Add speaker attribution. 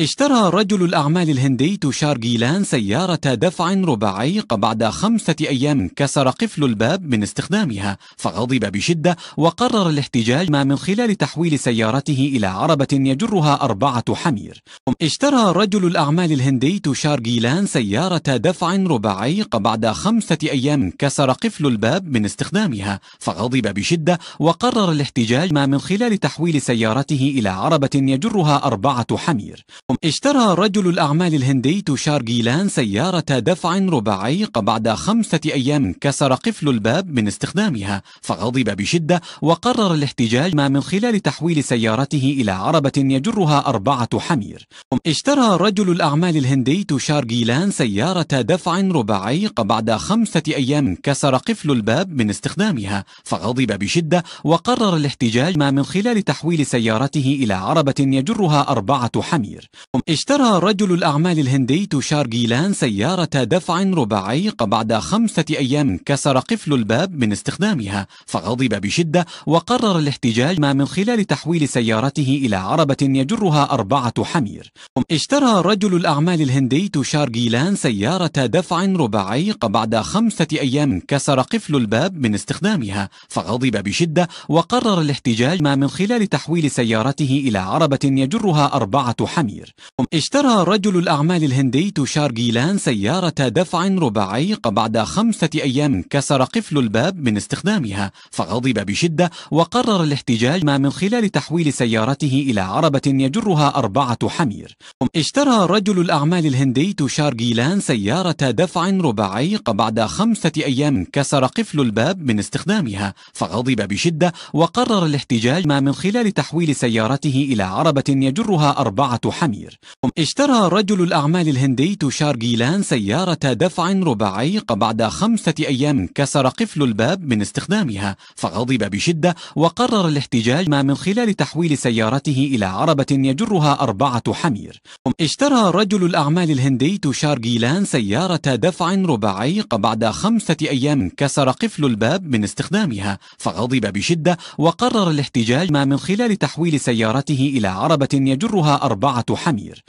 Speaker 1: اشترى رجل الأعمال الهندي تشار جيلان سيارة دفع رباعي بعد خمسة أيام كسر قفل الباب من استخدامها فغضب بشدة وقرر الاحتجاج ما من خلال تحويل سيارته إلى عربة يجرها أربعة حمير اشترى رجل الأعمال الهندي تشار جيلان سيارة دفع رباعي بعد خمسة أيام كسر قفل الباب من استخدامها فغضب بشدة وقرر الاحتجاج ما من خلال تحويل سيارته إلى عربة يجرها أربعة حمير اشترى رجل الأعمال الهندي تشار جيلان سيارة دفع رباعي بعد خمسة أيام كسر قفل الباب من استخدامها فغضب بشدة وقرر الاحتجاج ما من خلال تحويل سيارته إلى عربة يجرها أربعة حمير اشترى رجل الأعمال الهندي تشار جيلان سيارة دفع رباعي بعد خمسة أيام كسر قفل الباب من استخدامها فغضب بشدة وقرر الاحتجاج ما من خلال تحويل سيارته إلى عربة يجرها أربعة حمير الكبير اشترى رجل الأعمال الهندي تشار جيلان سيارة دفع رباعي بعد خمسة أيام كسر قفل الباب من استخدامها فغضب بشدة وقرر الاحتجاج ما من خلال تحويل سيارته إلى عربة يجرها أربعة حمير اشترى رجل الأعمال الهندي تشار جيلان سيارة دفع رباعي بعد خمسة أيام كسر قفل الباب من استخدامها فغضب بشدة وقرر الاحتجاج ما من خلال تحويل سيارته إلى عربة يجرها أربعة حمير الأمير اشترى رجل الأعمال الهندي تشار جيلان سيارة دفع رباعي بعد خمسة أيام كسر قفل الباب من استخدامها فغضب بشدة وقرر الاحتجاج ما من خلال تحويل سيارته إلى عربة يجرها أربعة حمير اشترى رجل الأعمال الهندي تشار جيلان سيارة دفع رباعي بعد خمسة أيام كسر قفل الباب من استخدامها فغضب بشدة وقرر الاحتجاج ما من خلال تحويل سيارته إلى عربة يجرها أربعة حمير الحمير اشترى رجل الأعمال الهندي تشار جيلان سيارة دفع رباعي بعد خمسة أيام كسر قفل الباب من استخدامها فغضب بشدة وقرر الاحتجاج ما من خلال تحويل سيارته إلى عربة يجرها أربعة حمير اشترى رجل الأعمال الهندي تشار جيلان سيارة دفع رباعي بعد خمسة أيام كسر قفل الباب من استخدامها فغضب بشدة وقرر الاحتجاج ما من خلال تحويل سيارته إلى عربة يجرها أربعة حمير